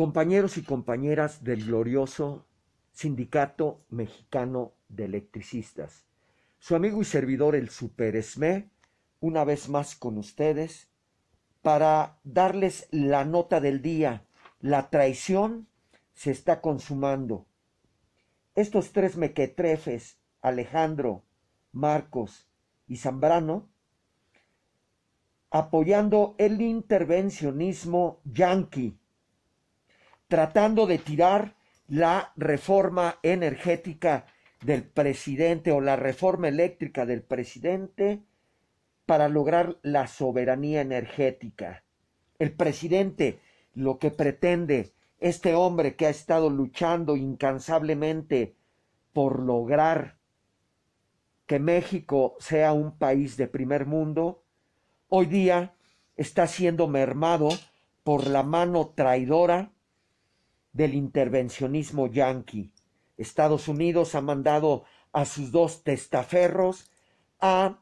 compañeros y compañeras del glorioso Sindicato Mexicano de Electricistas. Su amigo y servidor, el Super una vez más con ustedes para darles la nota del día. La traición se está consumando. Estos tres mequetrefes, Alejandro, Marcos y Zambrano, apoyando el intervencionismo yanqui tratando de tirar la reforma energética del presidente o la reforma eléctrica del presidente para lograr la soberanía energética. El presidente lo que pretende, este hombre que ha estado luchando incansablemente por lograr que México sea un país de primer mundo, hoy día está siendo mermado por la mano traidora del intervencionismo yanqui. Estados Unidos ha mandado a sus dos testaferros a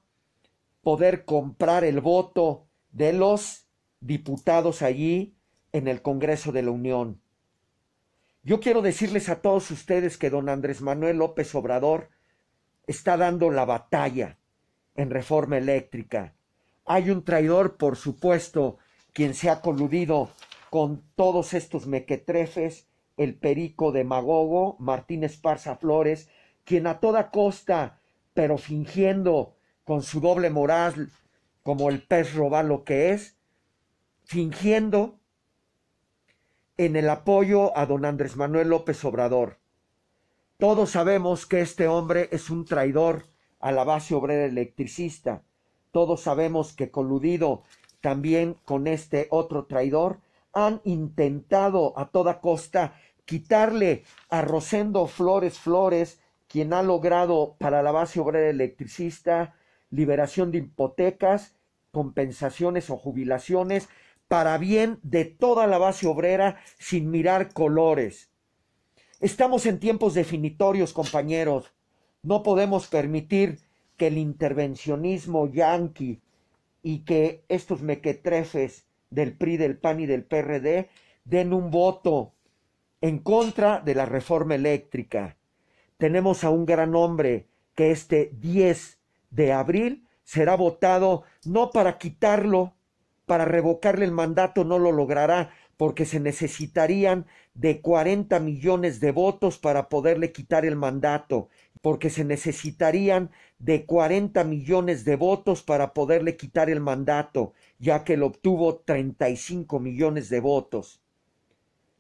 poder comprar el voto de los diputados allí en el Congreso de la Unión. Yo quiero decirles a todos ustedes que don Andrés Manuel López Obrador está dando la batalla en reforma eléctrica. Hay un traidor, por supuesto, quien se ha coludido con todos estos mequetrefes, el perico demagogo, Martínez Esparza Flores, quien a toda costa, pero fingiendo con su doble moral, como el pez roba lo que es, fingiendo en el apoyo a don Andrés Manuel López Obrador. Todos sabemos que este hombre es un traidor a la base obrera electricista. Todos sabemos que coludido también con este otro traidor han intentado a toda costa quitarle a Rosendo Flores Flores, quien ha logrado para la base obrera electricista liberación de hipotecas, compensaciones o jubilaciones para bien de toda la base obrera sin mirar colores. Estamos en tiempos definitorios, compañeros. No podemos permitir que el intervencionismo yanqui y que estos mequetrefes del PRI, del PAN y del PRD den un voto en contra de la reforma eléctrica. Tenemos a un gran hombre que este 10 de abril será votado no para quitarlo, para revocarle el mandato, no lo logrará, porque se necesitarían de 40 millones de votos para poderle quitar el mandato porque se necesitarían de 40 millones de votos para poderle quitar el mandato, ya que él obtuvo 35 millones de votos.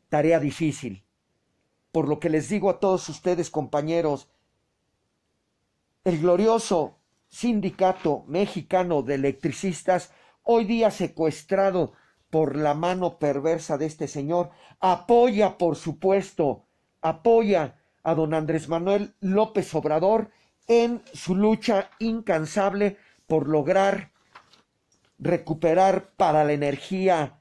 Tarea difícil. Por lo que les digo a todos ustedes, compañeros, el glorioso sindicato mexicano de electricistas, hoy día secuestrado por la mano perversa de este señor, apoya, por supuesto, apoya a don Andrés Manuel López Obrador en su lucha incansable por lograr recuperar para la energía,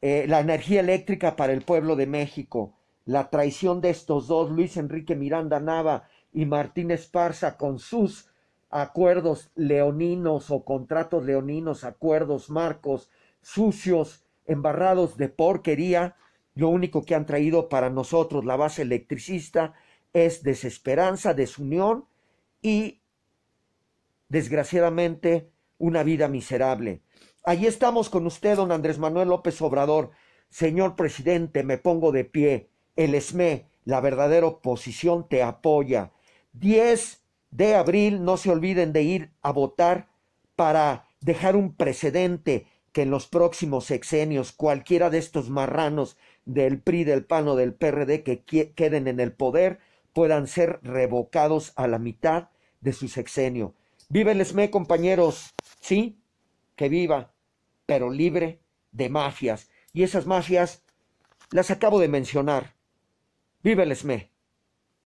eh, la energía eléctrica para el pueblo de México. La traición de estos dos, Luis Enrique Miranda Nava y Martín Esparza, con sus acuerdos leoninos o contratos leoninos, acuerdos marcos, sucios, embarrados de porquería, lo único que han traído para nosotros, la base electricista, es desesperanza, desunión y, desgraciadamente, una vida miserable. Allí estamos con usted, don Andrés Manuel López Obrador. Señor presidente, me pongo de pie. El ESME, la verdadera oposición, te apoya. 10 de abril, no se olviden de ir a votar para dejar un precedente que en los próximos sexenios cualquiera de estos marranos del PRI, del PAN o del PRD que queden en el poder puedan ser revocados a la mitad de su sexenio. Vive el compañeros, sí, que viva, pero libre de mafias. Y esas mafias las acabo de mencionar. Vive el